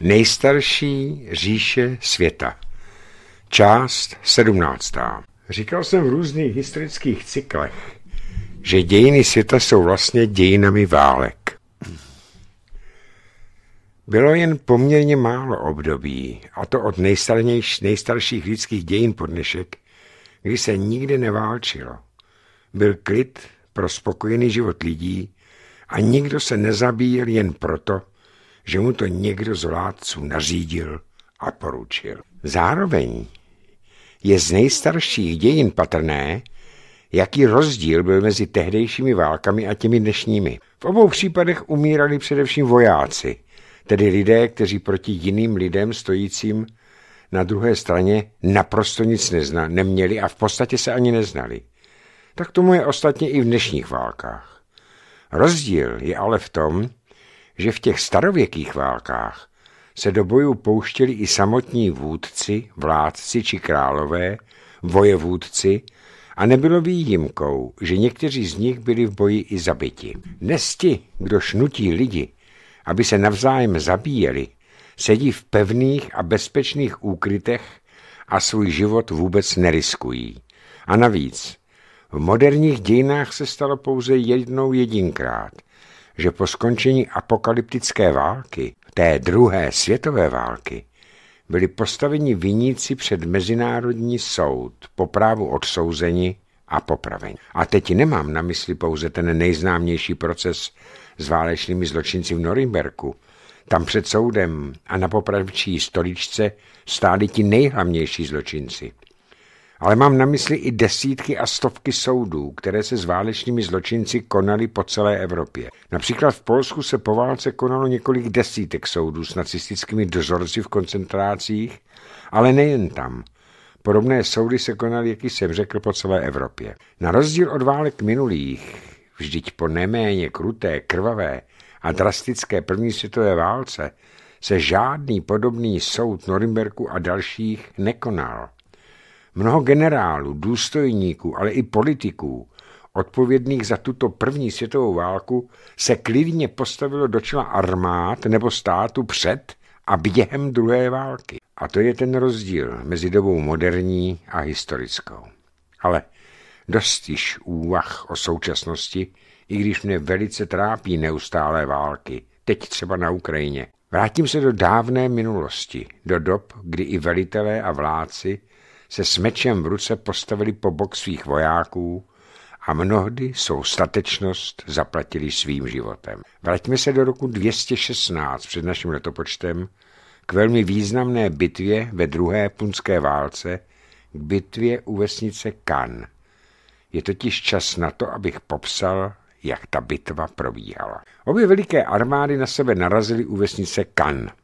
Nejstarší říše světa. Část 17. Říkal jsem v různých historických cyklech, že dějiny světa jsou vlastně dějinami válek. Bylo jen poměrně málo období, a to od nejstarších lidských dějin po dnešek, kdy se nikdy neválčilo. Byl klid pro spokojený život lidí a nikdo se nezabíjel jen proto, že mu to někdo z vládců nařídil a poručil. Zároveň je z nejstarších dějin patrné, jaký rozdíl byl mezi tehdejšími válkami a těmi dnešními. V obou případech umírali především vojáci, tedy lidé, kteří proti jiným lidem stojícím na druhé straně naprosto nic nezna, neměli a v podstatě se ani neznali. Tak tomu je ostatně i v dnešních válkách. Rozdíl je ale v tom, že v těch starověkých válkách se do bojů pouštěli i samotní vůdci, vládci či králové, vojevůdci a nebylo výjimkou, že někteří z nich byli v boji i zabiti. Dnes ti, kdo šnutí lidi, aby se navzájem zabíjeli, sedí v pevných a bezpečných úkrytech a svůj život vůbec neriskují. A navíc, v moderních dějinách se stalo pouze jednou jedinkrát – že po skončení apokalyptické války, té druhé světové války, byli postaveni viníci před Mezinárodní soud, po právu odsouzeni a popraveni. A teď nemám na mysli pouze ten nejznámější proces s válečnými zločinci v Norimberku. Tam před soudem a na popravčí stoličce stáli ti nejhlavnější zločinci ale mám na mysli i desítky a stovky soudů, které se s válečnými zločinci konaly po celé Evropě. Například v Polsku se po válce konalo několik desítek soudů s nacistickými dozorci v koncentrácích, ale nejen tam. Podobné soudy se konaly, jak jsem řekl, po celé Evropě. Na rozdíl od válek minulých, vždyť po neméně kruté, krvavé a drastické první světové válce, se žádný podobný soud Norimberku a dalších nekonal. Mnoho generálů, důstojníků, ale i politiků, odpovědných za tuto první světovou válku, se klidně postavilo do čela armád nebo státu před a během druhé války. A to je ten rozdíl mezi dobou moderní a historickou. Ale dost již úvah o současnosti, i když mě velice trápí neustálé války, teď třeba na Ukrajině. Vrátím se do dávné minulosti, do dob, kdy i velitelé a vládci se s mečem v ruce postavili po bok svých vojáků a mnohdy svou statečnost zaplatili svým životem. Vraťme se do roku 216 před naším letopočtem k velmi významné bitvě ve druhé punské válce, k bitvě u vesnice Kan. Je totiž čas na to, abych popsal, jak ta bitva probíhala. Obě veliké armády na sebe narazily u vesnice Kan –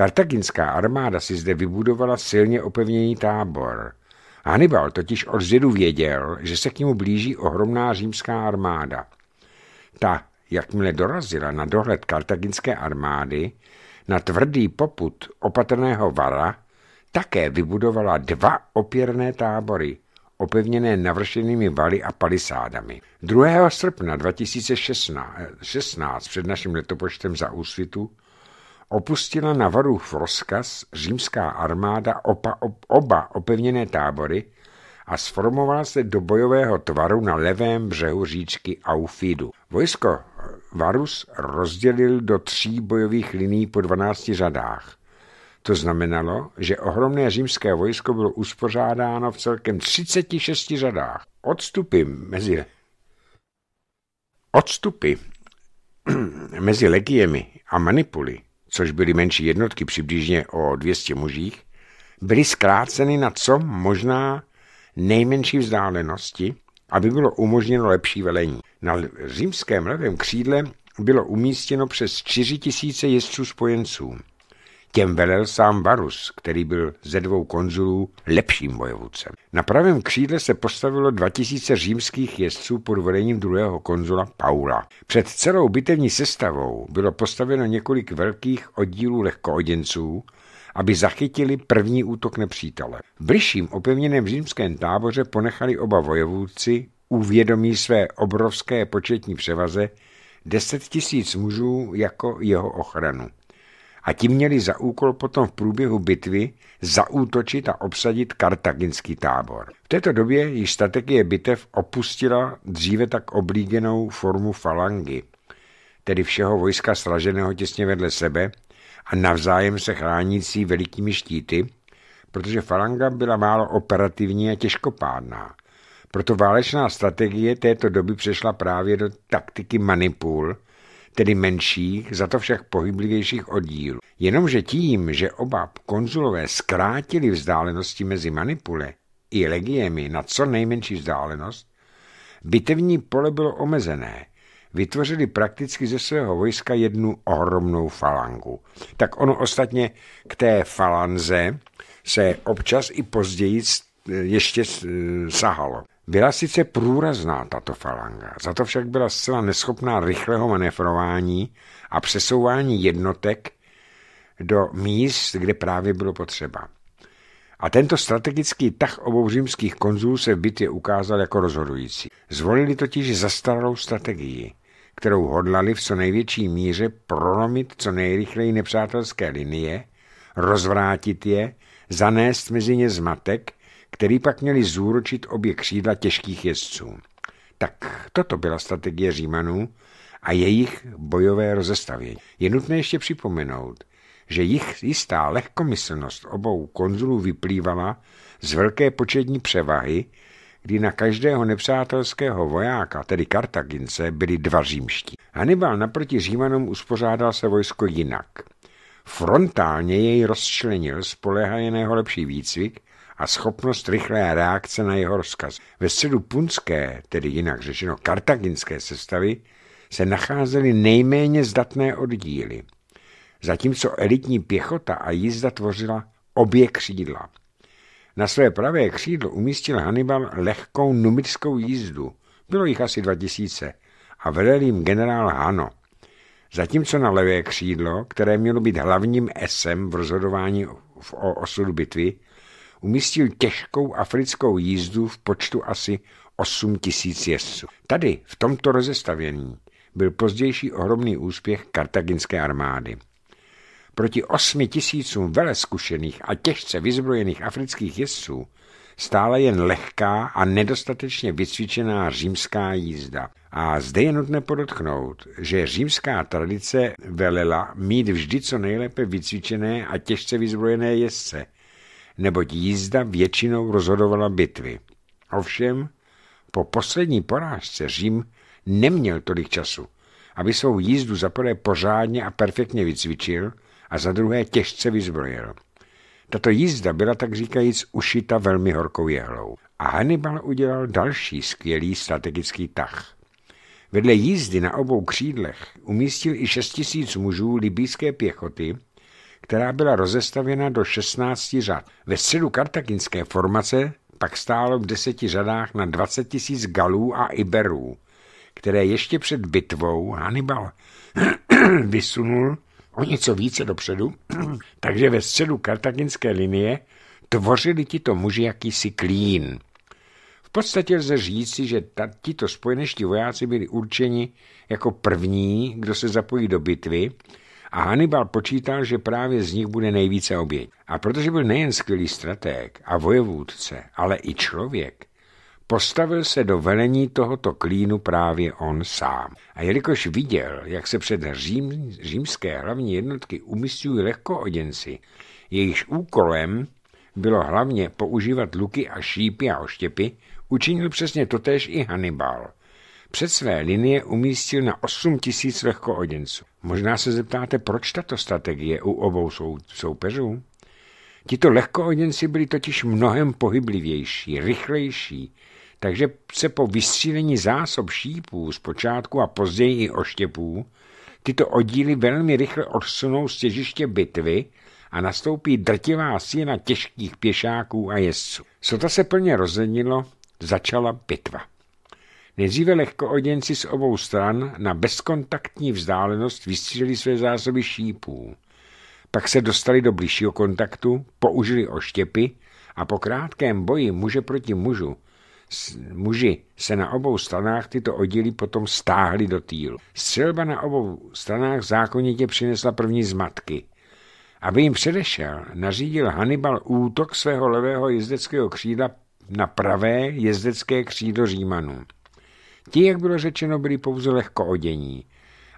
Kartaginská armáda si zde vybudovala silně opevněný tábor. Hannibal totiž od zjedu věděl, že se k němu blíží ohromná římská armáda. Ta, jakmile dorazila na dohled kartaginské armády, na tvrdý poput opatrného vara také vybudovala dva opěrné tábory, opevněné navršenými valy a palisádami. 2. srpna 2016 16, před naším letopočtem za úsvitu opustila na Varův rozkaz římská armáda opa, op, oba opevněné tábory a sformovala se do bojového tvaru na levém břehu říčky Aufidu. Vojsko Varus rozdělil do tří bojových liní po 12 řadách. To znamenalo, že ohromné římské vojsko bylo uspořádáno v celkem 36 řadách. Odstupy mezi Odstupy mezi legiemi a manipuly což byly menší jednotky přibližně o 200 mužích, byly zkráceny na co možná nejmenší vzdálenosti, aby bylo umožněno lepší velení. Na římském levém křídle bylo umístěno přes 4 jezdců spojenců. Těm velel sám Varus, který byl ze dvou konzulů lepším vojevůdcem. Na pravém křídle se postavilo 2000 římských jezdců pod vedením druhého konzula Paula. Před celou bitevní sestavou bylo postaveno několik velkých oddílů lehkooděnců, aby zachytili první útok nepřítele. V bližším opevněném římském táboře ponechali oba vojevůdci uvědomí své obrovské početní převaze 10 tisíc mužů jako jeho ochranu a ti měli za úkol potom v průběhu bitvy zaútočit a obsadit kartaginský tábor. V této době již strategie bitev opustila dříve tak oblíbenou formu falangy, tedy všeho vojska sraženého těsně vedle sebe a navzájem se chránící velikými štíty, protože falanga byla málo operativní a těžkopádná. Proto válečná strategie této doby přešla právě do taktiky manipul – tedy menších, za to však pohyblivějších oddílů. Jenomže tím, že oba konzulové zkrátili vzdálenosti mezi manipule i legiemi na co nejmenší vzdálenost, bitevní pole bylo omezené. Vytvořili prakticky ze svého vojska jednu ohromnou falangu. Tak ono ostatně k té falanze se občas i později ještě sahalo. Byla sice průrazná tato falanga, za to však byla zcela neschopná rychlého manevrování a přesouvání jednotek do míst, kde právě bylo potřeba. A tento strategický tah obou římských konzů se v bitvě ukázal jako rozhodující. Zvolili totiž zastaralou strategii, kterou hodlali v co největší míře prolomit co nejrychleji nepřátelské linie, rozvrátit je, zanést mezi ně zmatek – který pak měli zúročit obě křídla těžkých jezdců. Tak toto byla strategie Římanů a jejich bojové rozestavění. Je nutné ještě připomenout, že jich jistá lehkomyslnost obou konzulů vyplývala z velké početní převahy, kdy na každého nepřátelského vojáka, tedy Kartagince, byli dva římští. Hannibal naproti Římanům uspořádal se vojsko jinak. Frontálně jej rozčlenil spolehajeného lepší výcvik a schopnost rychlé reakce na jeho rozkaz. Ve středu punské, tedy jinak řečeno kartaginské sestavy, se nacházely nejméně zdatné oddíly, zatímco elitní pěchota a jízda tvořila obě křídla. Na své pravé křídlo umístil Hannibal lehkou numickou jízdu, bylo jich asi 2000, a vedel jim generál Hano. Zatímco na levé křídlo, které mělo být hlavním esem v rozhodování o osudu bitvy, umístil těžkou africkou jízdu v počtu asi 8 tisíc jezdců. Tady, v tomto rozestavění, byl pozdější ohromný úspěch kartaginské armády. Proti 8 tisícům veleskušených a těžce vyzbrojených afrických jezdců stála jen lehká a nedostatečně vycvičená římská jízda. A zde je nutné podotknout, že římská tradice velela mít vždy co nejlépe vycvičené a těžce vyzbrojené jezdce – neboť jízda většinou rozhodovala bitvy. Ovšem, po poslední porážce Řím neměl tolik času, aby svou jízdu za prvé pořádně a perfektně vycvičil a za druhé těžce vyzbrojil. Tato jízda byla tak říkajíc ušita velmi horkou jehlou. A Hannibal udělal další skvělý strategický tah. Vedle jízdy na obou křídlech umístil i 6 mužů libýské pěchoty, která byla rozestavěna do 16 řad. Ve středu kartaginské formace pak stálo v deseti řadách na 20 tisíc galů a iberů, které ještě před bitvou Hannibal vysunul o něco více dopředu, takže ve středu kartaginské linie tvořili tito muži jakýsi klín. V podstatě lze říci, že tito spojenečtí vojáci byli určeni jako první, kdo se zapojí do bitvy a Hannibal počítal, že právě z nich bude nejvíce oběť. A protože byl nejen skvělý stratég a vojevůdce, ale i člověk, postavil se do velení tohoto klínu právě on sám. A jelikož viděl, jak se před řím, římské hlavní jednotky lehko oděnci, jejichž úkolem bylo hlavně používat luky a šípy a oštěpy, učinil přesně totéž i Hannibal – před své linie umístil na 8 tisíc lehkooděnců. Možná se zeptáte, proč tato strategie u obou sou, soupeřů? Tito lehkooděnci byli totiž mnohem pohyblivější, rychlejší, takže se po vystřílení zásob šípů zpočátku a později i oštěpů tyto oddíly velmi rychle odsunou z těžiště bitvy a nastoupí drtivá síla těžkých pěšáků a jezdců. Sota se plně rozenilo, začala bitva. Nejdříve lehkooděnci z obou stran na bezkontaktní vzdálenost vystříleli své zásoby šípů. Pak se dostali do blížšího kontaktu, použili oštěpy a po krátkém boji muže proti mužu muži se na obou stranách tyto oddíly potom stáhly do týlu. Střelba na obou stranách zákonitě přinesla první zmatky. Aby jim předešel, nařídil Hannibal útok svého levého jezdeckého křídla na pravé jezdecké křídlo Římanů. Ti, jak bylo řečeno, byli pouze lehko odění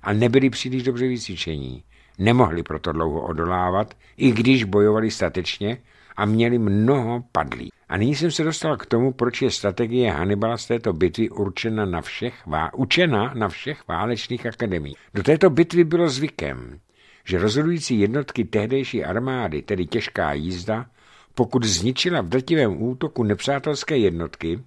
a nebyli příliš dobře vycvičení. Nemohli proto dlouho odolávat, i když bojovali statečně a měli mnoho padlí. A nyní jsem se dostal k tomu, proč je strategie Hannibala z této bitvy určena na všech vá... učena na všech válečných akademí. Do této bitvy bylo zvykem, že rozhodující jednotky tehdejší armády, tedy těžká jízda, pokud zničila v drtivém útoku nepřátelské jednotky,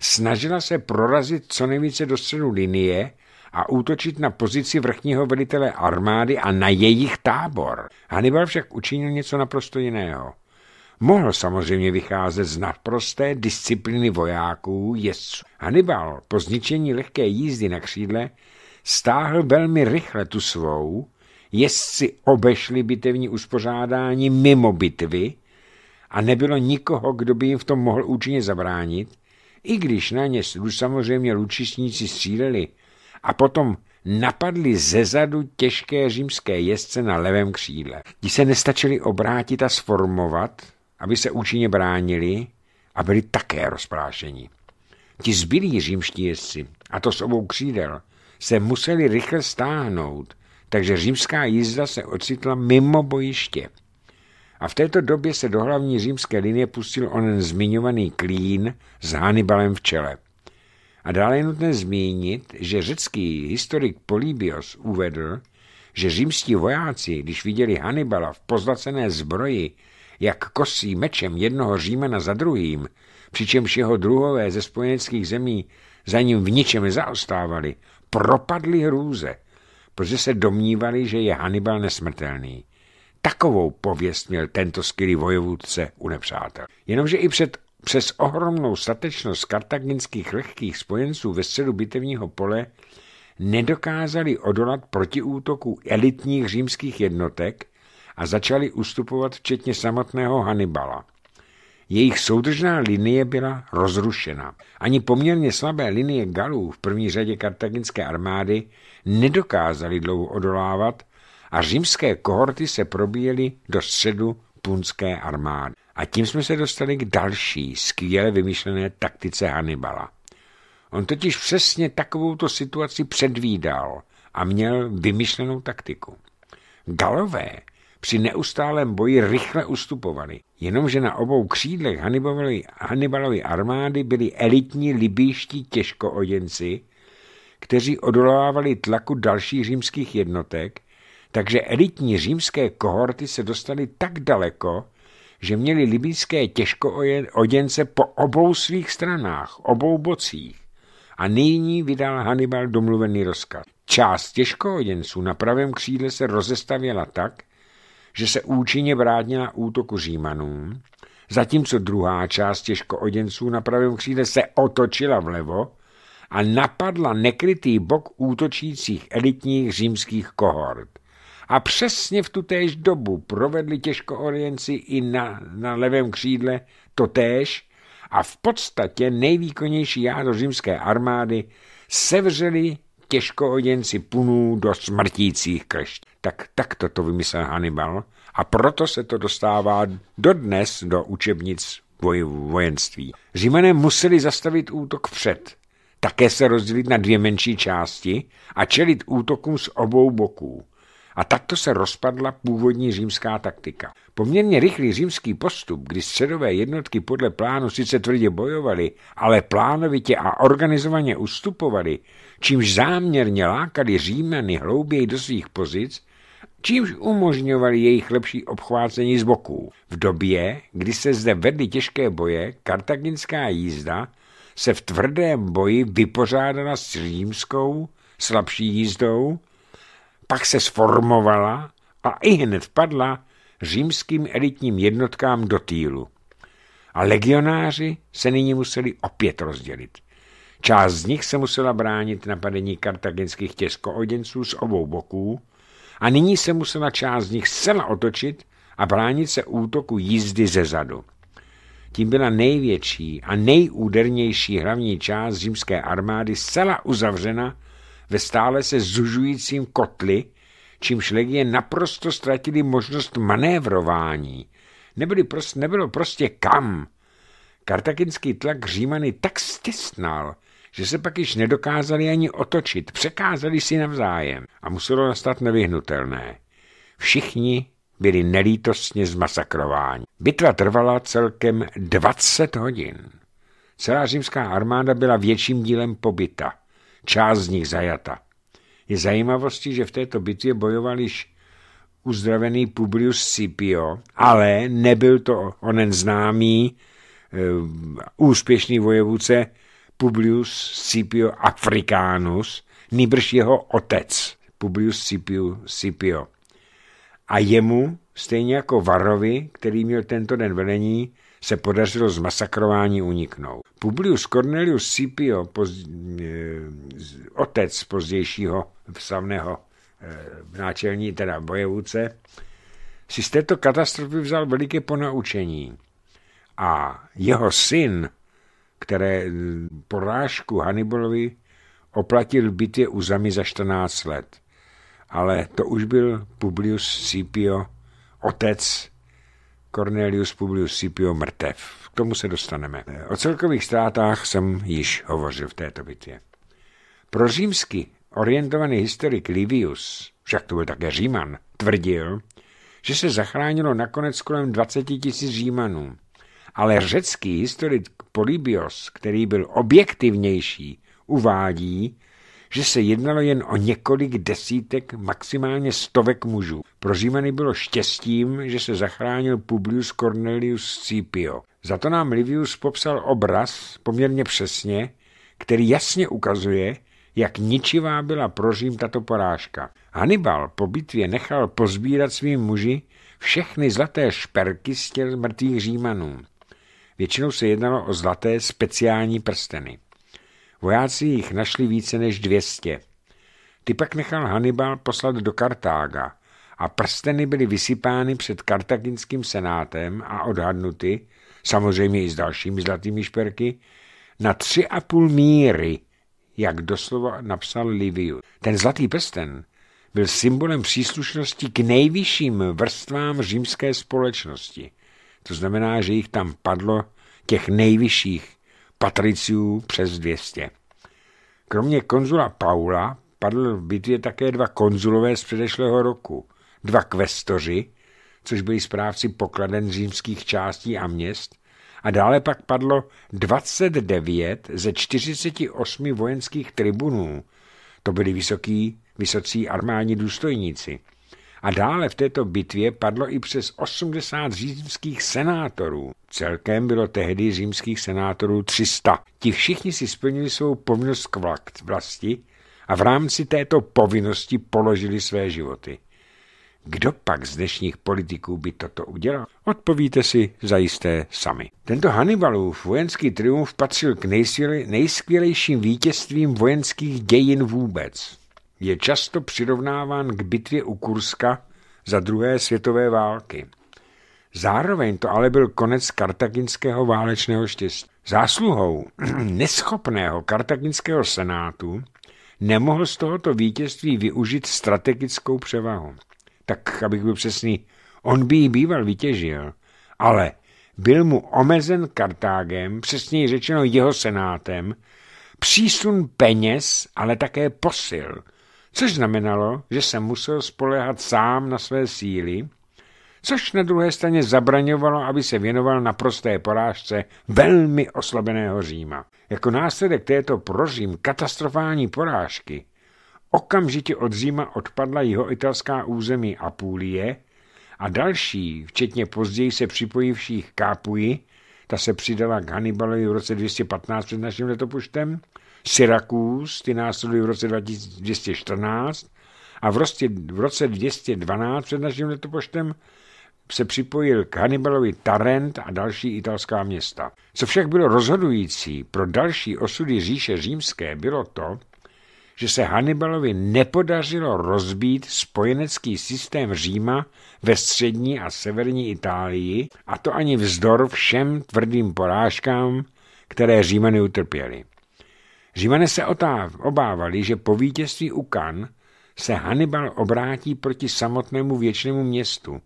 snažila se prorazit co nejvíce do středu linie a útočit na pozici vrchního velitele armády a na jejich tábor. Hannibal však učinil něco naprosto jiného. Mohl samozřejmě vycházet z naprosté disciplíny vojáků, jezdců. Hannibal po zničení lehké jízdy na křídle stáhl velmi rychle tu svou, jezdci obešli bitevní uspořádání mimo bitvy a nebylo nikoho, kdo by jim v tom mohl účinně zabránit, i když na ně samozřejmě lučistníci stříleli a potom napadli zezadu těžké římské jezdce na levém křídle. Ti se nestačili obrátit a sformovat, aby se účinně bránili a byli také rozprášeni. Ti zbylí římští jezdci, a to s obou křídel, se museli rychle stáhnout, takže římská jízda se ocitla mimo bojiště a v této době se do hlavní římské linie pustil onen zmiňovaný klín s Hannibalem v čele. A dále je nutné zmínit, že řecký historik Polybios uvedl, že římští vojáci, když viděli Hannibala v pozlacené zbroji, jak kosí mečem jednoho Římana za druhým, přičemž jeho druhové ze spojeneckých zemí za ním v ničem zaostávali, propadli hrůze, protože se domnívali, že je Hannibal nesmrtelný. Takovou pověst měl tento skvělý vojevůdce u nepřátel. Jenomže i před přes ohromnou statečnost kartaginských lehkých spojenců ve středu bitevního pole nedokázali odolat protiútoku elitních římských jednotek a začali ustupovat včetně samotného Hannibala. Jejich soudržná linie byla rozrušena. Ani poměrně slabé linie Galů, v první řadě kartaginské armády, nedokázali dlouho odolávat a římské kohorty se probíjely do středu punské armády. A tím jsme se dostali k další skvěle vymyšlené taktice Hannibala. On totiž přesně takovouto situaci předvídal a měl vymyšlenou taktiku. Galové při neustálém boji rychle ustupovali, jenomže na obou křídlech Hannibalovy, armády byli elitní libýští těžkooděnci, kteří odolávali tlaku dalších římských jednotek takže elitní římské kohorty se dostaly tak daleko, že měli libijské těžko oděnce po obou svých stranách, obou bocích. A nyní vydal Hannibal domluvený rozkaz. Část těžkooděnců na pravém křídle se rozestavěla tak, že se účinně bránila útoku Římanům, zatímco druhá část těžkooděnců na pravém křídle se otočila vlevo a napadla nekrytý bok útočících elitních římských kohort – a přesně v tutéž dobu provedli těžkoorienci i na, na levém křídle totéž a v podstatě nejvýkonnější jádro římské armády sevřeli těžkooděnci punů do smrtících krešť. Tak, tak to to vymyslel Hannibal a proto se to dostává dodnes do učebnic voj, vojenství. Římané museli zastavit útok před, také se rozdělit na dvě menší části a čelit útokům z obou boků. A takto se rozpadla původní římská taktika. Poměrně rychlý římský postup, kdy středové jednotky podle plánu sice tvrdě bojovaly, ale plánovitě a organizovaně ustupovaly, čímž záměrně lákali římany hlouběji do svých pozic, čímž umožňovali jejich lepší obchvácení z boků. V době, kdy se zde vedly těžké boje, kartaginská jízda se v tvrdém boji vypořádala s římskou, slabší jízdou, pak se sformovala a i hned padla římským elitním jednotkám do týlu. A legionáři se nyní museli opět rozdělit. Část z nich se musela bránit napadení kartaginských těskooděnců z obou boků a nyní se musela část z nich zcela otočit a bránit se útoku jízdy ze zadu. Tím byla největší a nejúdernější hlavní část římské armády zcela uzavřena ve stále se zužujícím kotli, čímž legie naprosto ztratili možnost manévrování. Nebyli prost, nebylo prostě kam. Kartakinský tlak Římany tak stisnal, že se pak již nedokázali ani otočit, překázali si navzájem a muselo nastat nevyhnutelné. Všichni byli nelítostně zmasakrováni. Bitva trvala celkem 20 hodin. Celá římská armáda byla větším dílem pobyta část z nich zajata. Je zajímavostí, že v této bitvě bojoval již uzdravený Publius Scipio, ale nebyl to onen známý eh, úspěšný vojevůce Publius Scipio Africanus, nýbrž jeho otec Publius Scipio, Scipio. A jemu, stejně jako Varovi, který měl tento den velení, se podařilo z masakrování uniknout. Publius Cornelius Scipio, poz, eh, otec pozdějšího slavného eh, náčelní, teda bojevůdce, si z této katastrofy vzal veliké ponaučení. A jeho syn, které hm, porážku Hannibalovi oplatil bitvě u zami za 14 let. Ale to už byl Publius Scipio, otec Cornelius Publius Scipio mrtev. K tomu se dostaneme. O celkových ztrátách jsem již hovořil v této bitvě. Pro římsky orientovaný historik Livius, však to byl také Říman, tvrdil, že se zachránilo nakonec kolem 20 tisíc Římanů. Ale řecký historik Polybios, který byl objektivnější, uvádí, že se jednalo jen o několik desítek, maximálně stovek mužů. Pro Římany bylo štěstím, že se zachránil Publius Cornelius Scipio. Za to nám Livius popsal obraz poměrně přesně, který jasně ukazuje, jak ničivá byla pro Řím tato porážka. Hannibal po bitvě nechal pozbírat svým muži všechny zlaté šperky z těl mrtvých Římanů. Většinou se jednalo o zlaté speciální prsteny. Vojáci jich našli více než 200. Ty pak nechal Hannibal poslat do Kartága a prsteny byly vysypány před kartaginským senátem a odhadnuty, samozřejmě i s dalšími zlatými šperky, na tři a půl míry, jak doslova napsal Liviu. Ten zlatý prsten byl symbolem příslušnosti k nejvyšším vrstvám římské společnosti. To znamená, že jich tam padlo těch nejvyšších patriciů přes 200. Kromě konzula Paula padl v bitvě také dva konzulové z předešlého roku, dva kvestoři, což byli správci pokladen římských částí a měst, a dále pak padlo 29 ze 48 vojenských tribunů. To byli vysoký, vysocí armádní důstojníci – a dále v této bitvě padlo i přes 80 římských senátorů. Celkem bylo tehdy římských senátorů 300. Ti všichni si splnili svou povinnost k vlasti a v rámci této povinnosti položili své životy. Kdo pak z dnešních politiků by toto udělal? Odpovíte si zajisté sami. Tento Hannibalův vojenský triumf patřil k nejskvělejším vítězstvím vojenských dějin vůbec je často přirovnáván k bitvě u Kurska za druhé světové války. Zároveň to ale byl konec kartaginského válečného štěstí. Zásluhou neschopného kartaginského senátu nemohl z tohoto vítězství využít strategickou převahu. Tak, abych byl přesný, on by ji býval vytěžil, ale byl mu omezen Kartágem, přesněji řečeno jeho senátem, přísun peněz, ale také posil – což znamenalo, že jsem musel spolehat sám na své síly, což na druhé straně zabraňovalo, aby se věnoval na prosté porážce velmi oslabeného Říma. Jako následek této pro Řím katastrofální porážky okamžitě od Říma odpadla jeho italská území Apulie a další, včetně později se připojivších Kápuji, ta se přidala k Hannibalovi v roce 215 před naším letopuštem, Syrakus, ty následují v roce 2014 a v roce, v roce 212 před naším letopočtem se připojil k Hannibalovi Tarent a další italská města. Co však bylo rozhodující pro další osudy říše římské, bylo to, že se Hannibalovi nepodařilo rozbít spojenecký systém Říma ve střední a severní Itálii, a to ani vzdor všem tvrdým porážkám, které Římany utrpěli. Římané se otáv, obávali, že po vítězství u Kan se Hannibal obrátí proti samotnému věčnému městu.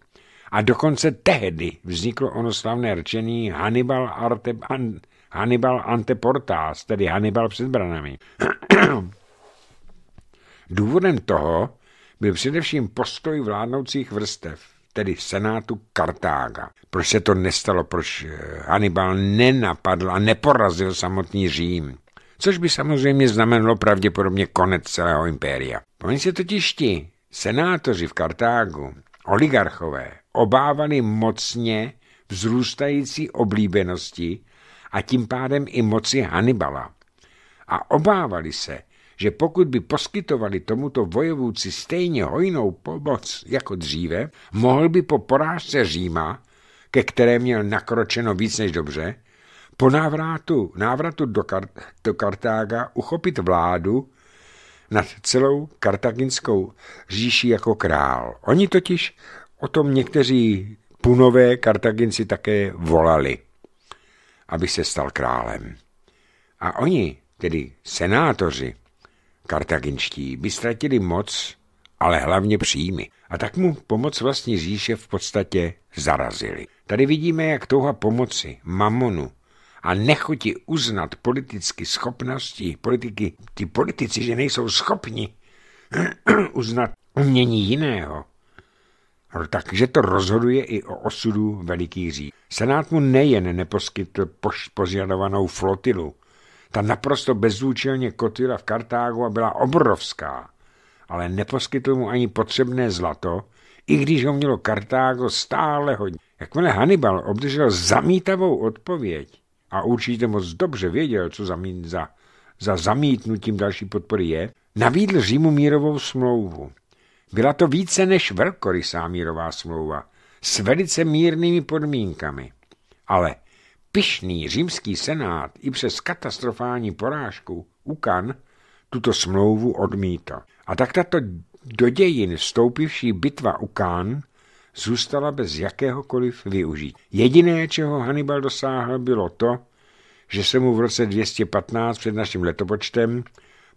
A dokonce tehdy vzniklo ono slavné rčení Hannibal, Arte, an, Hannibal Anteportas, tedy Hannibal před branami. Důvodem toho byl především postoj vládnoucích vrstev, tedy senátu Kartága. Proč se to nestalo, proč eh, Hannibal nenapadl a neporazil samotný Řím? což by samozřejmě znamenalo pravděpodobně konec celého impéria. Oni se totiž ti senátoři v Kartágu, oligarchové, obávali mocně vzrůstající oblíbenosti a tím pádem i moci Hannibala. A obávali se, že pokud by poskytovali tomuto vojevůci stejně hojnou pomoc jako dříve, mohl by po porážce Říma, ke které měl nakročeno víc než dobře, po návratu, návratu do, Kar, do Kartága uchopit vládu nad celou kartaginskou říší jako král. Oni totiž o tom někteří punové kartaginci také volali, aby se stal králem. A oni, tedy senátoři kartaginští, by ztratili moc, ale hlavně příjmy. A tak mu pomoc vlastní říše v podstatě zarazili. Tady vidíme, jak touha pomoci, mamonu, a nechutí uznat politicky schopnosti politiky, ty politici, že nejsou schopni uznat umění jiného, no, takže to rozhoduje i o osudu velikých řík. Senát mu nejen neposkytl požadovanou flotilu, ta naprosto bezúčelně kotila v Kartágu a byla obrovská, ale neposkytl mu ani potřebné zlato, i když ho mělo Kartágo stále hodně. Jakmile Hannibal obdržel zamítavou odpověď, a určitě moc dobře věděl, co za, za, za zamítnutím další podpory je, nabídl Římu mírovou smlouvu. Byla to více než velkorysá mírová smlouva s velice mírnými podmínkami. Ale pyšný římský senát i přes katastrofální porážku UKAN tuto smlouvu odmítl. A tak tato do dějin vstoupivší bitva UKAN zůstala bez jakéhokoliv využití. Jediné, čeho Hannibal dosáhl, bylo to, že se mu v roce 215 před naším letopočtem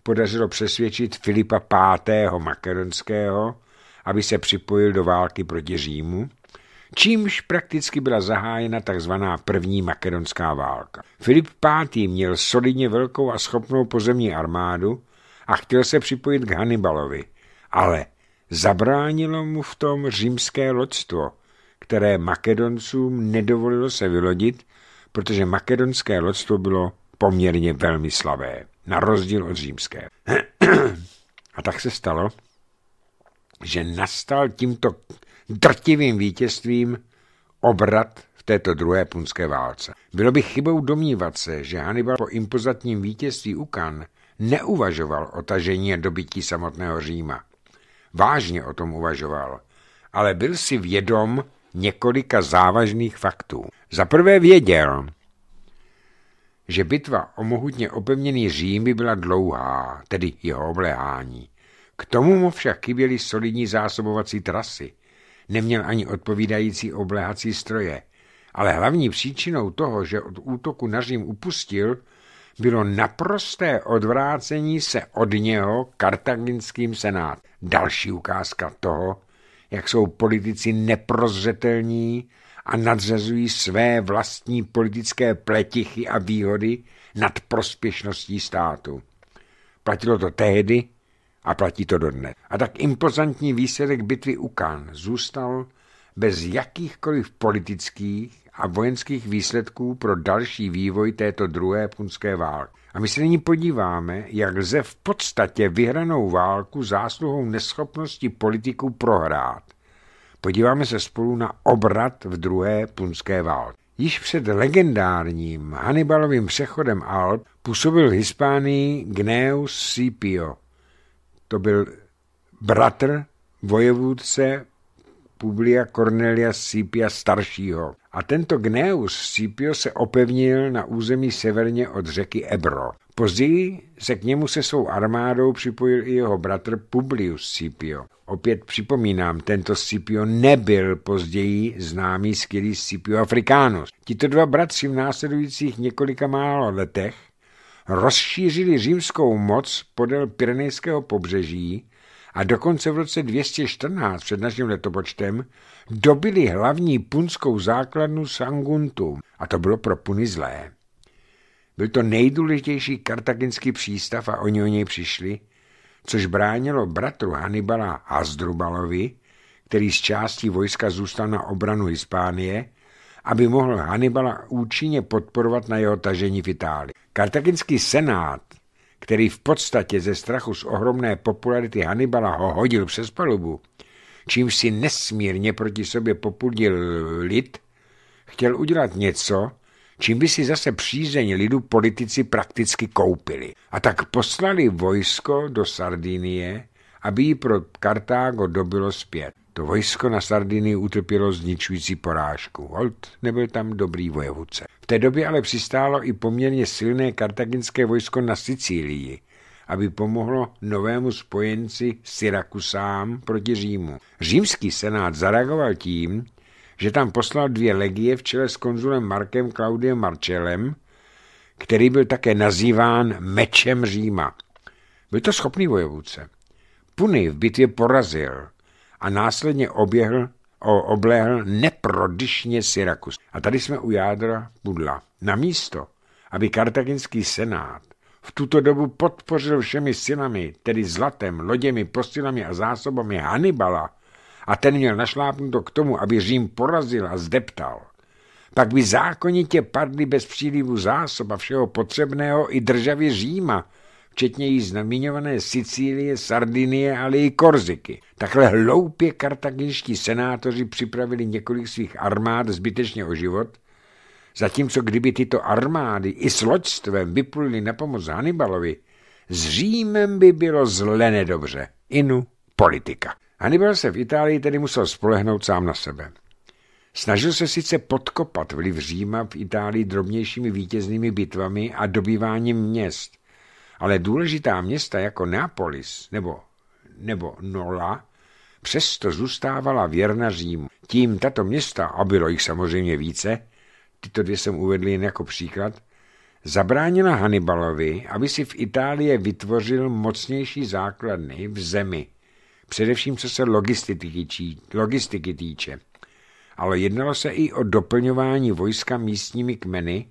podařilo přesvědčit Filipa V. Makedonského, aby se připojil do války proti Římu, čímž prakticky byla zahájena tzv. první makedonská válka. Filip V. měl solidně velkou a schopnou pozemní armádu a chtěl se připojit k Hannibalovi, ale Zabránilo mu v tom římské loďstvo, které Makedoncům nedovolilo se vylodit, protože makedonské loďstvo bylo poměrně velmi slavé, na rozdíl od římské. A tak se stalo, že nastal tímto drtivým vítězstvím obrat v této druhé punské válce. Bylo by chybou domnívat se, že Hannibal po impozantním vítězství u Kan neuvažoval o tažení a dobytí samotného Říma vážně o tom uvažoval, ale byl si vědom několika závažných faktů. Za prvé věděl, že bitva o mohutně opevněný Řím by byla dlouhá, tedy jeho obléhání. K tomu mu však chyběly solidní zásobovací trasy. Neměl ani odpovídající obléhací stroje. Ale hlavní příčinou toho, že od útoku na Řím upustil, bylo naprosté odvrácení se od něho kartaginským senát. Další ukázka toho, jak jsou politici neprozřetelní a nadřazují své vlastní politické pletichy a výhody nad prospěšností státu. Platilo to tehdy a platí to dodnes. A tak impozantní výsledek bitvy u Kán zůstal bez jakýchkoliv politických a vojenských výsledků pro další vývoj této druhé punské války. A my se nyní podíváme, jak lze v podstatě vyhranou válku zásluhou neschopnosti politiků prohrát. Podíváme se spolu na obrat v druhé punské válce. Již před legendárním Hannibalovým přechodem Alp působil v Hispánii Gneus Scipio. To byl bratr vojevůdce Publia Cornelia Scipia staršího. A tento Gneus Scipio se opevnil na území severně od řeky Ebro. Později se k němu se svou armádou připojil i jeho bratr Publius Scipio. Opět připomínám, tento Scipio nebyl později známý skvělý Scipio Africanus. Tito dva bratři v následujících několika málo letech rozšířili římskou moc podél Pyrenejského pobřeží a dokonce v roce 214 před naším letopočtem dobili hlavní punskou základnu Sanguntu a to bylo pro Puny zlé. Byl to nejdůležitější kartaginský přístav a oni o něj přišli, což bránilo bratru Hannibala Hasdrubalovi, který z částí vojska zůstal na obranu Hispánie, aby mohl Hannibala účinně podporovat na jeho tažení v Itálii. Kartaginský senát který v podstatě ze strachu z ohromné popularity Hannibala ho hodil přes palubu, čím si nesmírně proti sobě popudil lid, chtěl udělat něco, čím by si zase přízeň lidu politici prakticky koupili. A tak poslali vojsko do Sardinie, aby ji pro Kartágo dobilo zpět. To vojsko na Sardinii utrpělo zničující porážku. Holt nebyl tam dobrý vojevůdce. V té době ale přistálo i poměrně silné kartaginské vojsko na Sicílii, aby pomohlo novému spojenci Syrakusám proti Římu. Římský senát zareagoval tím, že tam poslal dvě legie v čele s konzulem Markem Claudiem Marcelem, který byl také nazýván mečem Říma. Byl to schopný vojevůdce. Puny v bitvě porazil – a následně oběhl, o, obléhl neprodyšně Syrakus. A tady jsme u jádra pudla. Na místo, aby kartaginský senát v tuto dobu podpořil všemi silami, tedy zlatem, loděmi, posilami a zásobami Hannibala, a ten měl našlápnuto k tomu, aby Řím porazil a zdeptal. Pak by zákonitě padly bez přílivu zásob a všeho potřebného i državy Říma, včetně jí znamíněvané Sicílie, Sardinie, ale i Korziky. Takhle hloupě kartaginští senátoři připravili několik svých armád zbytečně o život, zatímco kdyby tyto armády i s loďstvem vypluli na pomoc Hannibalovi, s Římem by bylo zle nedobře. Inu politika. Hannibal se v Itálii tedy musel spolehnout sám na sebe. Snažil se sice podkopat vliv Říma v Itálii drobnějšími vítěznými bitvami a dobýváním měst, ale důležitá města jako Neapolis nebo, nebo Nola přesto zůstávala věrna Římu. Tím tato města, a bylo jich samozřejmě více, tyto dvě jsem uvedl jen jako příklad, zabránila Hannibalovi, aby si v Itálii vytvořil mocnější základny v zemi, především co se logistiky, logistiky týče. Ale jednalo se i o doplňování vojska místními kmeny,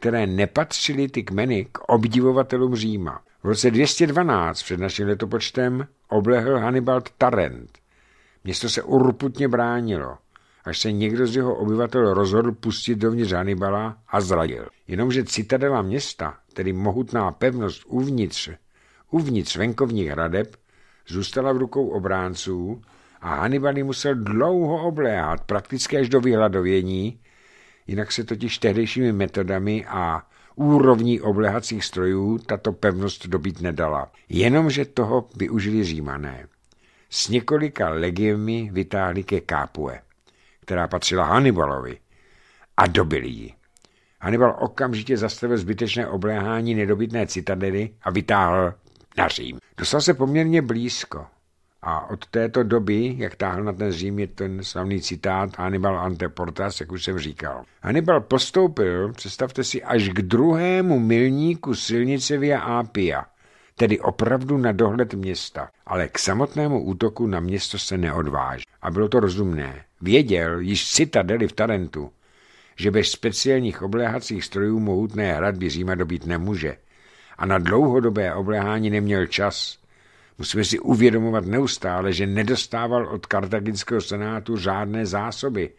které nepatřily ty kmeny k obdivovatelům Říma. V roce 212 před naším letopočtem oblehl Hannibal Tarent. Město se urputně bránilo, až se někdo z jeho obyvatel rozhodl pustit dovnitř Hannibala a zradil. Jenomže citadela města, tedy mohutná pevnost uvnitř, uvnitř venkovních hradeb, zůstala v rukou obránců a Hannibal musel dlouho obléhat, prakticky až do vyhladovění, Jinak se totiž tehdejšími metodami a úrovní oblehacích strojů tato pevnost dobít nedala. Jenomže toho využili římané. S několika legiemi vytáhli ke Kápue, která patřila Hannibalovi, a dobili ji. Hannibal okamžitě zastavil zbytečné obléhání nedobytné citadely a vytáhl na Řím. Dostal se poměrně blízko, a od této doby, jak táhl na ten Řím, je ten slavný citát Hannibal Anteportas, jak už jsem říkal. Hannibal postoupil, představte si, až k druhému milníku silnice Via Apia, tedy opravdu na dohled města. Ale k samotnému útoku na město se neodváží. A bylo to rozumné. Věděl, již citadeli v Tarentu, že bez speciálních obléhacích strojů mohutné hradby Říma dobít nemůže. A na dlouhodobé obléhání neměl čas – Musíme si uvědomovat neustále, že nedostával od kartaginského senátu žádné zásoby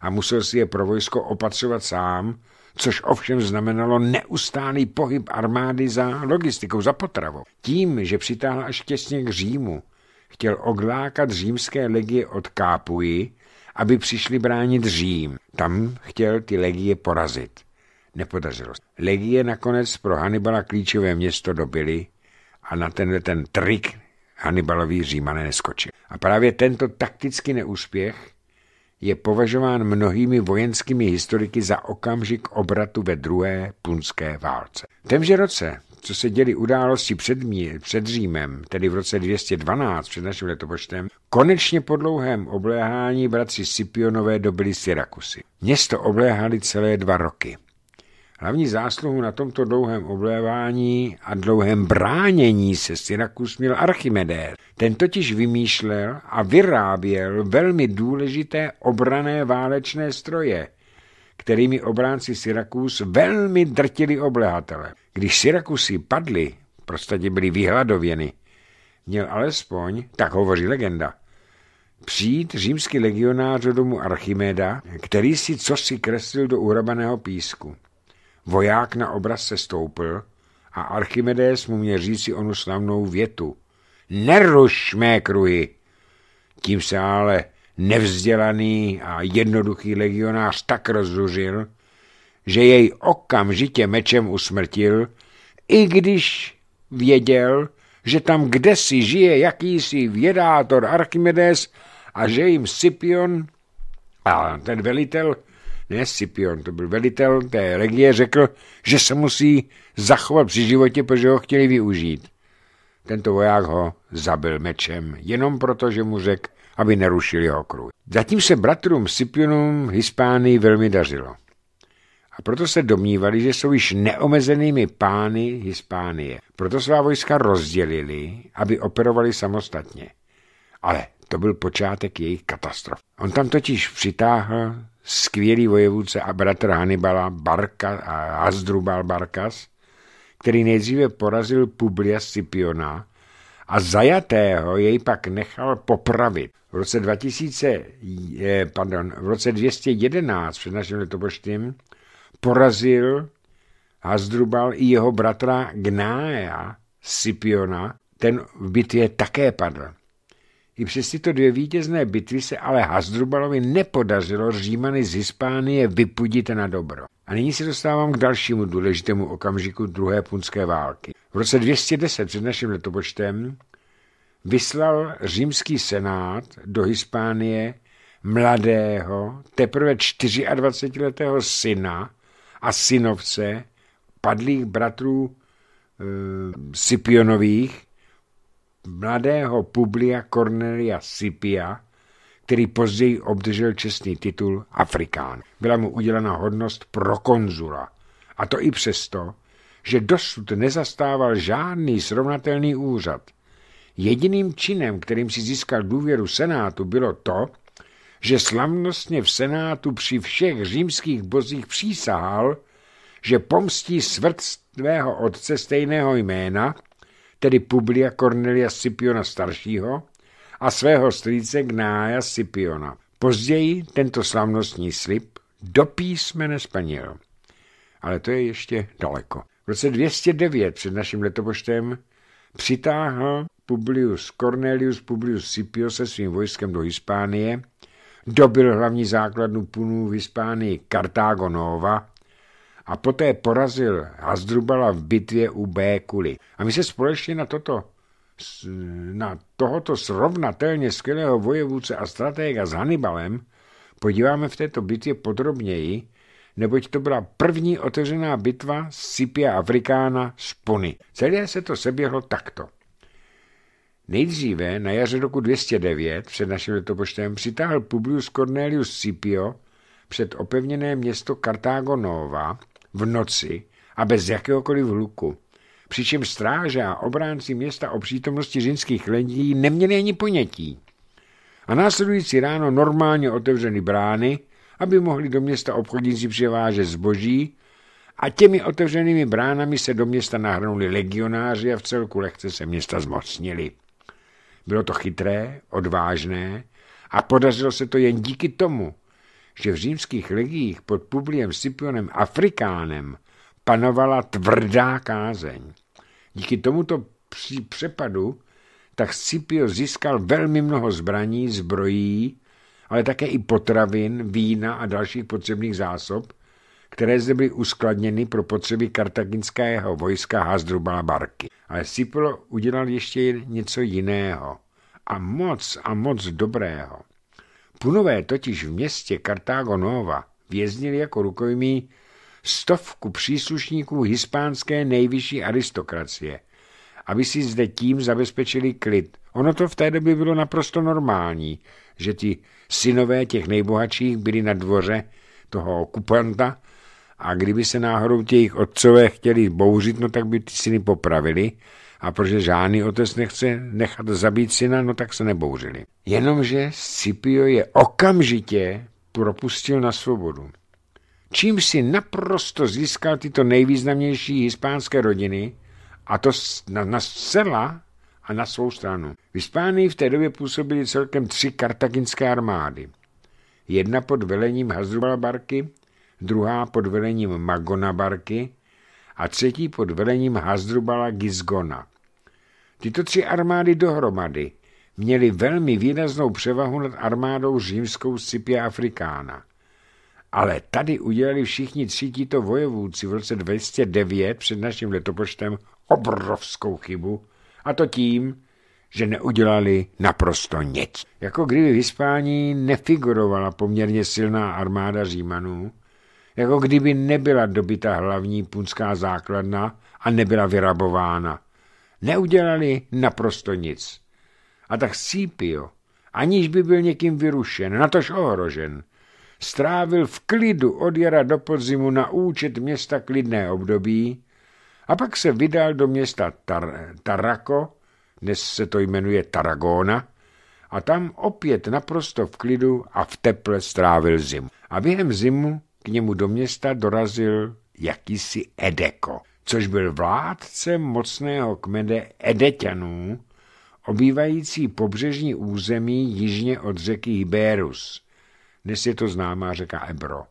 a musel si je pro vojsko opatřovat sám, což ovšem znamenalo neustálý pohyb armády za logistikou, za potravou. Tím, že přitáhl až těsně k Římu, chtěl oglákat římské legie od Kápuji, aby přišli bránit Řím. Tam chtěl ty legie porazit. Nepodařilo se. Legie nakonec pro Hannibala klíčové město dobily a na tenhle ten trik Hannibalový římané neskočili. A právě tento taktický neúspěch je považován mnohými vojenskými historiky za okamžik obratu ve druhé punské válce. V témže roce, co se děli události před, mí, před Římem, tedy v roce 212 před naším letopočtem, konečně po dlouhém obléhání bratři Scipionové dobili Syrakusy. Město obléhali celé dva roky. Hlavní zásluhu na tomto dlouhém oblévání a dlouhém bránění se Syrakus měl Archimedes. Ten totiž vymýšlel a vyráběl velmi důležité obrané válečné stroje, kterými obránci Syrakus velmi drtili oblehatele. Když Syrakusy padli, prostě byli vyhladověny, měl alespoň, tak hovoří legenda, přijít římský legionář do domu Archimeda, který si cosi kreslil do uhrabaného písku. Voják na obraz se stoupil a Archimedes mu měl říci onu slavnou větu. Neruš mé kruhy! Tím se ale nevzdělaný a jednoduchý legionář tak rozzuřil, že jej okamžitě mečem usmrtil, i když věděl, že tam kde si žije jakýsi vědátor Archimedes a že jim Scipion, a ten velitel, ne Scipion, to byl velitel té legie, řekl, že se musí zachovat při životě, protože ho chtěli využít. Tento voják ho zabil mečem, jenom proto, že mu řekl, aby nerušili jeho kruh. Zatím se bratrům Scipionům Hispánii velmi dařilo. A proto se domnívali, že jsou již neomezenými pány Hispánie. Proto svá vojska rozdělili, aby operovali samostatně. Ale to byl počátek jejich katastrof. On tam totiž přitáhl skvělý vojevůdce a bratr Hannibala Barka, Hasdrubal Barkas, který nejdříve porazil Publia Scipiona a zajatého jej pak nechal popravit. V roce, 2000, pardon, v roce 211 před naším letopočtem porazil Hasdrubal i jeho bratra Gnája Scipiona, ten v bitvě také padl. I přes tyto dvě vítězné bitvy se ale Hasdrubalovi nepodařilo Římany z Hispánie vypudit na dobro. A nyní se dostávám k dalšímu důležitému okamžiku druhé punské války. V roce 210 před naším letopočtem vyslal římský senát do Hispánie mladého, teprve 24-letého syna a synovce padlých bratrů e, eh, Sipionových, mladého Publia Cornelia Scipia, který později obdržel čestný titul Afrikán. Byla mu udělena hodnost prokonzula. A to i přesto, že dosud nezastával žádný srovnatelný úřad. Jediným činem, kterým si získal důvěru Senátu, bylo to, že slavnostně v Senátu při všech římských bozích přísahal, že pomstí svrt svého otce stejného jména, tedy Publia Cornelia Scipiona staršího, a svého strýce Gnája Scipiona. Později tento slavnostní slib do písmene splnil. Ale to je ještě daleko. V roce 209 před naším letopočtem přitáhl Publius Cornelius Publius Scipio se svým vojskem do Hispánie, dobil hlavní základnu punů v Hispánii Cartago Nova a poté porazil Hazdrubala v bitvě u Békuly. A my se společně na toto na tohoto srovnatelně skvělého vojevůce a stratega s Hannibalem podíváme v této bitvě podrobněji, neboť to byla první otevřená bitva Scipia Afrikána z Pony. Celé se to seběhlo takto. Nejdříve na jaře roku 209 před naším letopočtem přitáhl Publius Cornelius Scipio před opevněné město Kartágo Nova, v noci a bez jakéhokoliv hluku. Přičem stráže a obránci města o přítomnosti římských lendí neměli ani ponětí. A následující ráno normálně otevřeny brány, aby mohli do města obchodníci převážet zboží a těmi otevřenými bránami se do města nahrnuli legionáři a v celku lehce se města zmocnili. Bylo to chytré, odvážné a podařilo se to jen díky tomu, že v římských legiích pod Publiem Scipionem Afrikánem panovala tvrdá kázeň. Díky tomuto přepadu tak Scipio získal velmi mnoho zbraní, zbrojí, ale také i potravin, vína a dalších potřebných zásob, které zde byly uskladněny pro potřeby kartaginského vojska Hasdrubala Barky. Ale Scipio udělal ještě něco jiného a moc a moc dobrého. Punové totiž v městě Kartágo Nova věznili jako rukojmí stovku příslušníků hispánské nejvyšší aristokracie, aby si zde tím zabezpečili klid. Ono to v té době bylo naprosto normální, že ti synové těch nejbohatších byli na dvoře toho okupanta a kdyby se náhodou těch otcové chtěli bouřit, no tak by ty syny popravili a protože žádný otec nechce nechat zabít syna, no tak se nebouřili. Jenomže Scipio je okamžitě propustil na svobodu. Čím si naprosto získal tyto nejvýznamnější hispánské rodiny, a to na, na zcela a na svou stranu. V Hispánii v té době působili celkem tři kartaginské armády. Jedna pod velením Barky, druhá pod velením Magonabarky a třetí pod velením Hazdrubala Gizgona. Tyto tři armády dohromady měly velmi výraznou převahu nad armádou římskou Scipia Afrikána. Ale tady udělali všichni tři tito vojevůci v roce 209 před naším letopočtem obrovskou chybu, a to tím, že neudělali naprosto nic. Jako kdyby v Hispánii nefigurovala poměrně silná armáda Římanů, jako kdyby nebyla dobita hlavní punská základna a nebyla vyrabována. Neudělali naprosto nic. A tak Scipio, aniž by byl někým vyrušen, natož ohrožen, strávil v klidu od jara do podzimu na účet města klidné období a pak se vydal do města Tar Tarako, dnes se to jmenuje Taragona, a tam opět naprosto v klidu a v teple strávil zimu. A během zimu k němu do města dorazil jakýsi Edeko, což byl vládce mocného kmene Edeťanů, obývající pobřežní území jižně od řeky Iberus. Dnes je to známá řeka Ebro.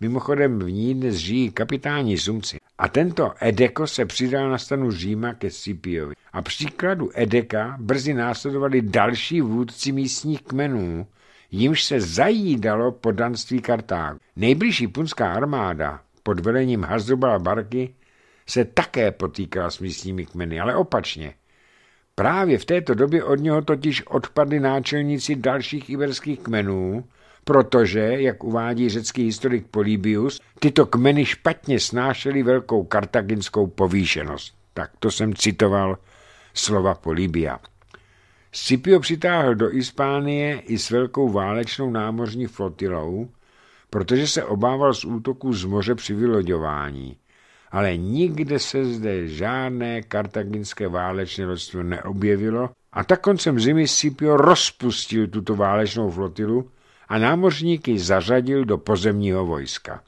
Mimochodem v ní dnes žijí kapitáni sumci. A tento Edeko se přidal na stanu Říma ke Scipiovi. A příkladu Edeka brzy následovali další vůdci místních kmenů, jimž se zajídalo podanství Kartágu. Nejbližší punská armáda pod velením Hazdubala Barky se také potýkala s místními kmeny, ale opačně. Právě v této době od něho totiž odpadli náčelníci dalších iberských kmenů, protože, jak uvádí řecký historik Polybius, tyto kmeny špatně snášely velkou kartaginskou povýšenost. Tak to jsem citoval slova Polybia. Scipio přitáhl do Ispánie i s velkou válečnou námořní flotilou, protože se obával z útoku z moře při vyloďování, ale nikde se zde žádné kartaginské válečné loďstvo neobjevilo a tak koncem zimy Scipio rozpustil tuto válečnou flotilu a námořníky zařadil do pozemního vojska.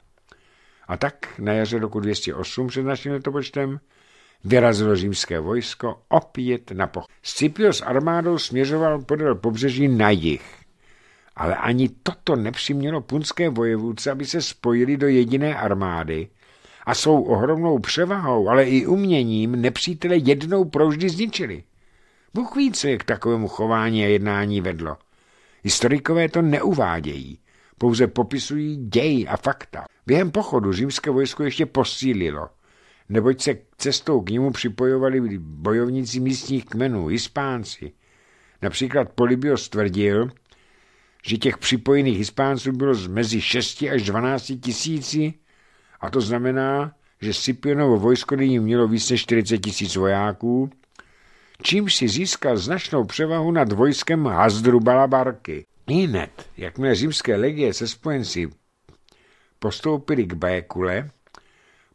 A tak na jaře roku 208 před naším letopočtem vyrazilo římské vojsko opět na poch. Scipio s armádou směřoval podél pobřeží na jih. Ale ani toto nepřimělo punské vojevůdce, aby se spojili do jediné armády a svou ohromnou převahou, ale i uměním nepřítele jednou provždy zničili. Bůh ví, co je k takovému chování a jednání vedlo. Historikové to neuvádějí, pouze popisují děj a fakta. Během pochodu římské vojsko ještě posílilo – neboť se cestou k němu připojovali bojovníci místních kmenů, hispánci. Například Polibio tvrdil, že těch připojených hispánců bylo mezi 6 až 12 tisíci a to znamená, že Sipionovo vojsko nyní mělo více 40 tisíc vojáků, čímž si získal značnou převahu nad vojskem Hazdrubala Barky. Hned, jakmile římské legie se spojenci postoupili k Bajekule,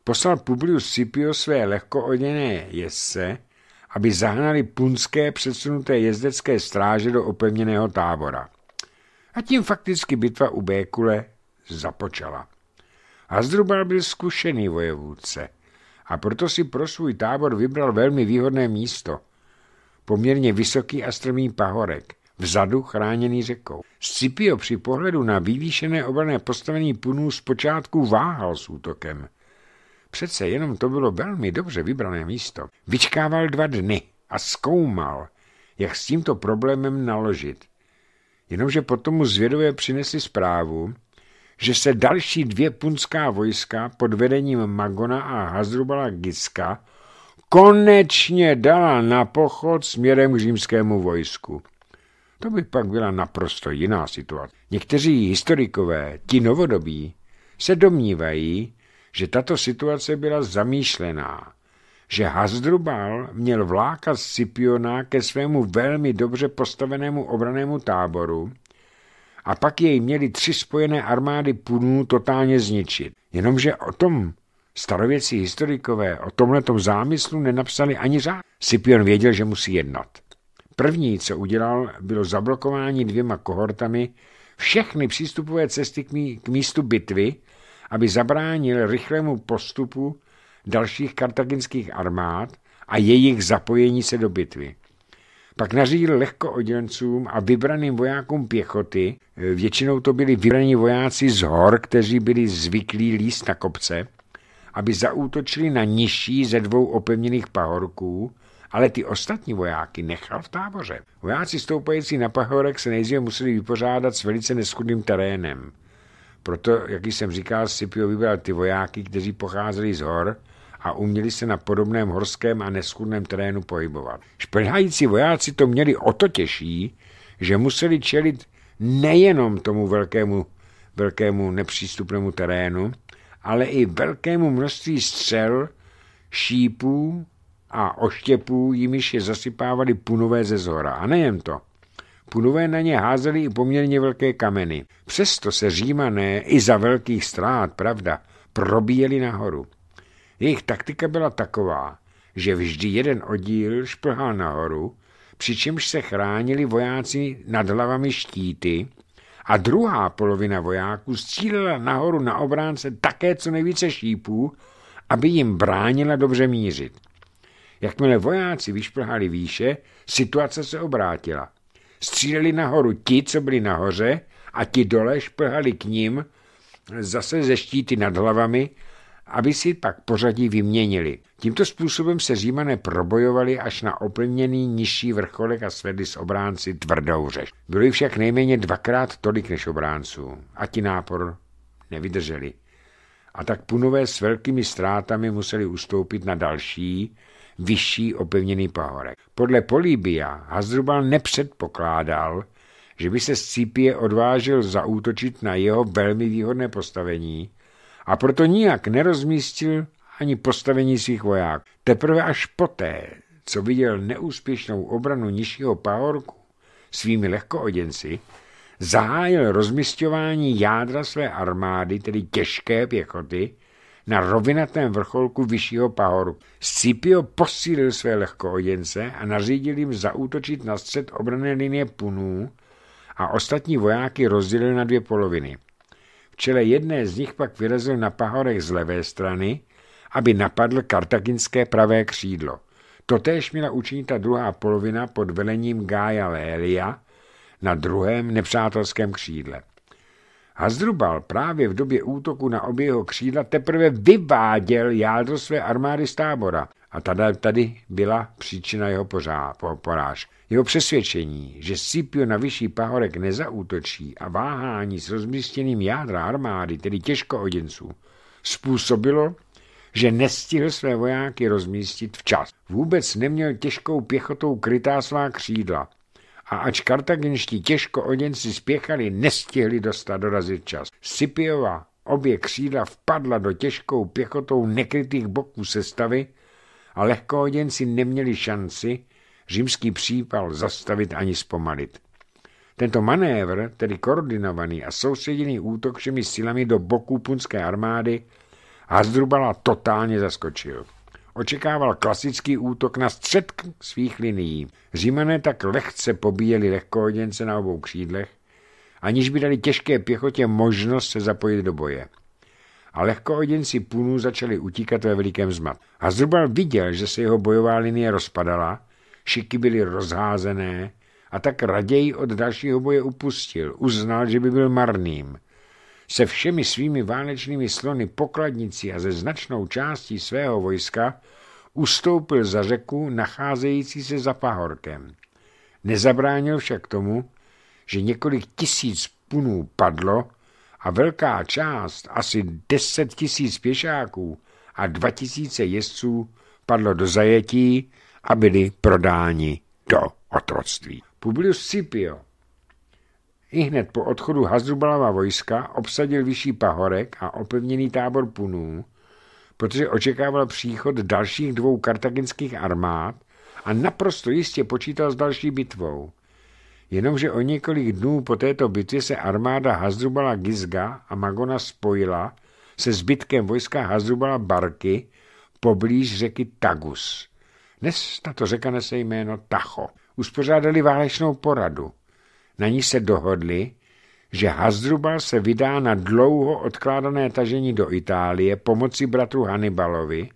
poslal Publius Scipio své lehkooděné jezdce, aby zahnali punské předsunuté jezdecké stráže do opevněného tábora. A tím fakticky bitva u Békule započala. Hasdrubal byl zkušený vojevůdce a proto si pro svůj tábor vybral velmi výhodné místo. Poměrně vysoký a strmý pahorek, vzadu chráněný řekou. Scipio při pohledu na vyvýšené obrané postavení punů zpočátku váhal s útokem, Přece jenom to bylo velmi dobře vybrané místo. Vyčkával dva dny a zkoumal, jak s tímto problémem naložit. Jenomže potom mu zvědové přinesli zprávu, že se další dvě punská vojska pod vedením Magona a Hazrubala Giska konečně dala na pochod směrem k římskému vojsku. To by pak byla naprosto jiná situace. Někteří historikové, ti novodobí, se domnívají, že tato situace byla zamýšlená, že Hazdrubal měl z Scipiona ke svému velmi dobře postavenému obranému táboru a pak jej měli tři spojené armády Punů totálně zničit. Jenomže o tom starověcí historikové o tomhletom zámyslu nenapsali ani řád. Scipion věděl, že musí jednat. První, co udělal, bylo zablokování dvěma kohortami všechny přístupové cesty k místu bitvy aby zabránil rychlému postupu dalších kartaginských armád a jejich zapojení se do bitvy. Pak nařídil lehko oděncům a vybraným vojákům pěchoty, e, většinou to byli vybraní vojáci z hor, kteří byli zvyklí líst na kopce, aby zaútočili na nižší ze dvou opevněných pahorků, ale ty ostatní vojáky nechal v táboře. Vojáci stoupající na pahorek se nejdříve museli vypořádat s velice neschudným terénem. Proto, jak jsem říkal, Scipio vybral ty vojáky, kteří pocházeli z hor a uměli se na podobném horském a neschudném terénu pohybovat. Šplhající vojáci to měli o to těžší, že museli čelit nejenom tomu velkému, velkému nepřístupnému terénu, ale i velkému množství střel, šípů a oštěpů, jimiž je zasypávali punové ze zhora. A nejen to. Punové na ně házeli i poměrně velké kameny. Přesto se římané i za velkých strát, pravda, probíjeli nahoru. Jejich taktika byla taková, že vždy jeden oddíl šplhal nahoru, přičemž se chránili vojáci nad hlavami štíty a druhá polovina vojáků střílela nahoru na obránce také co nejvíce šípů, aby jim bránila dobře mířit. Jakmile vojáci vyšplhali výše, situace se obrátila. Stříleli nahoru ti, co byli nahoře, a ti dole šplhali k ním, zase ze štíty nad hlavami, aby si pak pořadí vyměnili. Tímto způsobem se římané probojovali až na oplněný nižší vrcholek a svedli s obránci tvrdou řeš. Byli však nejméně dvakrát tolik než obránců a ti nápor nevydrželi a tak punové s velkými ztrátami museli ustoupit na další, vyšší opevněný pahorek. Podle Políbia Hazrubal nepředpokládal, že by se z Cípie odvážil zaútočit na jeho velmi výhodné postavení a proto nijak nerozmístil ani postavení svých vojáků. Teprve až poté, co viděl neúspěšnou obranu nižšího pahorku svými lehkooděnci, zahájil rozmysťování jádra své armády, tedy těžké pěchoty, na rovinatém vrcholku vyššího pahoru. Scipio posílil své lehkooděnce a nařídil jim zaútočit na střed obrané linie punů a ostatní vojáky rozdělil na dvě poloviny. V čele jedné z nich pak vyrazil na pahorech z levé strany, aby napadl kartaginské pravé křídlo. Totéž měla učinit ta druhá polovina pod velením Gája Lélia, na druhém nepřátelském křídle. Hazdrubal právě v době útoku na obě jeho křídla teprve vyváděl jádro své armády z tábora a tady, tady byla příčina jeho pořád, po, porážky. Jeho přesvědčení, že Scipio na vyšší pahorek nezaútočí a váhání s rozmístěným jádra armády, tedy těžko oděnců, způsobilo, že nestihl své vojáky rozmístit včas. Vůbec neměl těžkou pěchotou krytá svá křídla a ač kartagenští těžko oděnci spěchali, nestihli dostat dorazit čas. Sipiova obě křídla vpadla do těžkou pěchotou nekrytých boků sestavy a oděnci neměli šanci římský přípal zastavit ani zpomalit. Tento manévr, tedy koordinovaný a soustředěný útok všemi silami do boků punské armády, Hasdrubala totálně zaskočil očekával klasický útok na střed svých linií. Římané tak lehce pobíjeli lehkohoděnce na obou křídlech, aniž by dali těžké pěchotě možnost se zapojit do boje. A lehkohoděnci punů začali utíkat ve velikém zmat. A Zrubal viděl, že se jeho bojová linie rozpadala, šiky byly rozházené, a tak raději od dalšího boje upustil. Uznal, že by byl marným se všemi svými válečnými slony pokladnici a ze značnou částí svého vojska ustoupil za řeku nacházející se za pahorkem. Nezabránil však tomu, že několik tisíc punů padlo a velká část, asi deset tisíc pěšáků a dva tisíce jezdců padlo do zajetí a byli prodáni do otroctví. Publius Scipio i hned po odchodu Hazrubalava vojska obsadil vyšší pahorek a opevněný tábor punů, protože očekával příchod dalších dvou kartaginských armád a naprosto jistě počítal s další bitvou. Jenomže o několik dnů po této bitvě se armáda Hazrubala Gizga a Magona spojila se zbytkem vojska Hazrubala Barky poblíž řeky Tagus. Dnes tato řeka nese jméno Tacho. Uspořádali válečnou poradu. Na ní se dohodli, že Hasdrubal se vydá na dlouho odkládané tažení do Itálie pomocí bratru Hannibalovi,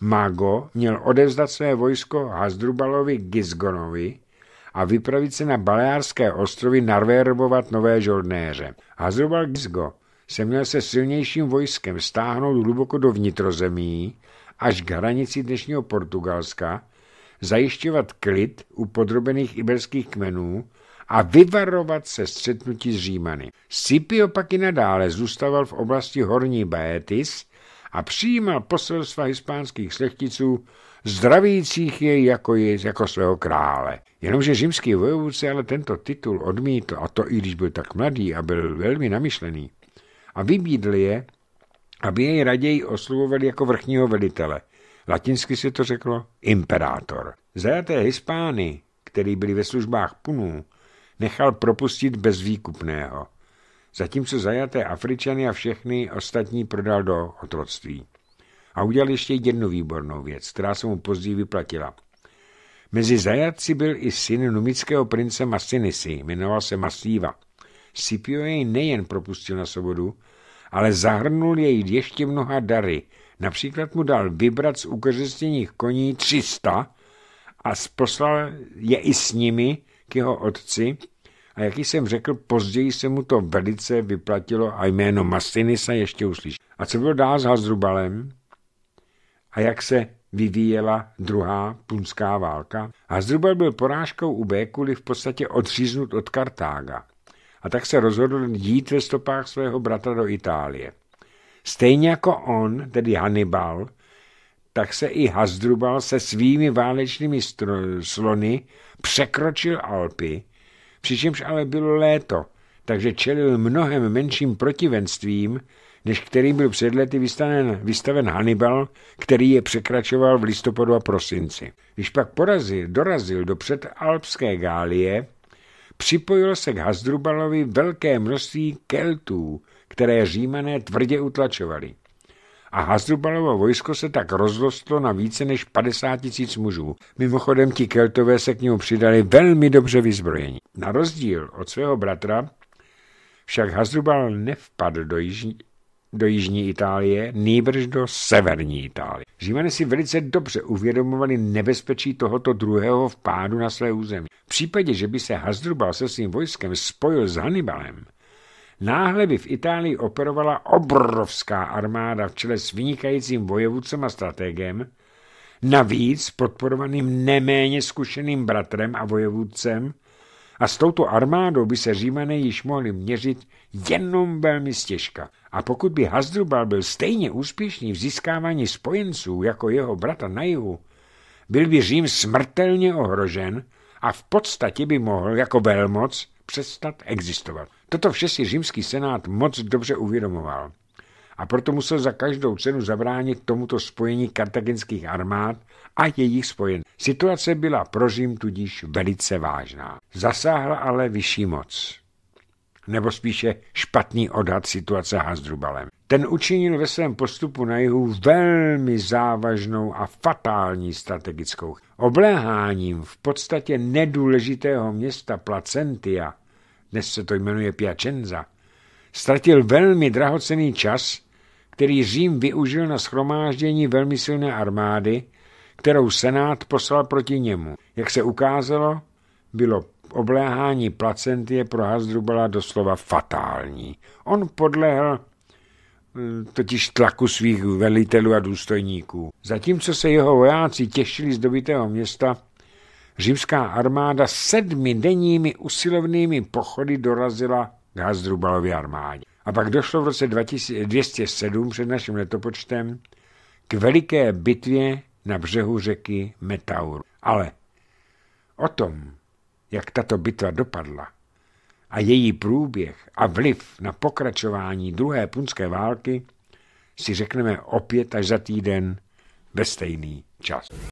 Mago měl odevzdat své vojsko Hasdrubalovi Gisgonovi a vypravit se na Baleárské ostrovy narvérbovat nové žoldnéře. Hasdrubal Gisgo se měl se silnějším vojskem stáhnout hluboko do vnitrozemí až k hranici dnešního Portugalska, zajišťovat klid u podrobených iberských kmenů a vyvarovat se střetnutí s Římany. Scipio pak i nadále zůstával v oblasti Horní Baetis a přijímal poselstva hispánských slechticů zdravících je jako, je, jako svého krále. Jenomže římský vojevůdce ale tento titul odmítl, a to i když byl tak mladý a byl velmi namyšlený, a vybídl je, aby jej raději oslovovali jako vrchního velitele. Latinsky se to řeklo imperátor. Zajaté Hispány, který byli ve službách punů, nechal propustit bez výkupného, zatímco zajaté Afričany a všechny ostatní prodal do otroctví. A udělal ještě jednu výbornou věc, která se mu později vyplatila. Mezi zajatci byl i syn numického prince Masinisi, jmenoval se Masíva. Sipio jej nejen propustil na svobodu, ale zahrnul jej ještě mnoha dary. Například mu dal vybrat z ukořistěných koní 300 a poslal je i s nimi k jeho otci, a jak jsem řekl, později se mu to velice vyplatilo a jméno se ještě uslyší. A co bylo dál s Hazrubalem? A jak se vyvíjela druhá punská válka? Hazrubal byl porážkou u Békuli v podstatě odříznut od Kartága a tak se rozhodl jít ve stopách svého bratra do Itálie. Stejně jako on, tedy Hannibal, tak se i Hasdrubal se svými válečnými slony překročil Alpy přičemž ale bylo léto, takže čelil mnohem menším protivenstvím, než který byl před lety vystaven, vystaven Hannibal, který je překračoval v listopadu a prosinci. Když pak porazil, dorazil do předalpské Gálie, připojil se k Hasdrubalovi velké množství keltů, které římané tvrdě utlačovali a Hasdrubalovo vojsko se tak rozrostlo na více než 50 tisíc mužů. Mimochodem ti keltové se k němu přidali velmi dobře vyzbrojení. Na rozdíl od svého bratra však Hasdrubal nevpadl do jižní, do jižní Itálie, nýbrž do severní Itálie. Římané si velice dobře uvědomovali nebezpečí tohoto druhého vpádu na své území. V případě, že by se Hasdrubal se svým vojskem spojil s Hannibalem, Náhle by v Itálii operovala obrovská armáda v čele s vynikajícím vojevůcem a strategem, navíc podporovaným neméně zkušeným bratrem a vojevůdcem, a s touto armádou by se římané již mohli měřit jenom velmi stěžka. A pokud by Hasdrubal byl stejně úspěšný v získávání spojenců jako jeho brata na jihu, byl by Řím smrtelně ohrožen a v podstatě by mohl jako velmoc přestat existovat. Toto vše si římský senát moc dobře uvědomoval a proto musel za každou cenu zabránit tomuto spojení kartagenských armád a jejich spojen. Situace byla pro Řím tudíž velice vážná. Zasáhla ale vyšší moc. Nebo spíše špatný odhad situace Hasdrubalem. Ten učinil ve svém postupu na jihu velmi závažnou a fatální strategickou. Obléháním v podstatě nedůležitého města Placentia dnes se to jmenuje Piacenza, ztratil velmi drahocený čas, který Řím využil na schromáždění velmi silné armády, kterou senát poslal proti němu. Jak se ukázalo, bylo obléhání placentie pro Hasdrubala doslova fatální. On podlehl eh, totiž tlaku svých velitelů a důstojníků. Zatímco se jeho vojáci těšili z dobitého města, římská armáda sedmi denními usilovnými pochody dorazila k Hasdrubalově armádě. A pak došlo v roce 207 před naším letopočtem k veliké bitvě na břehu řeky Metaur. Ale o tom, jak tato bitva dopadla a její průběh a vliv na pokračování druhé punské války, si řekneme opět až za týden ve stejný čas.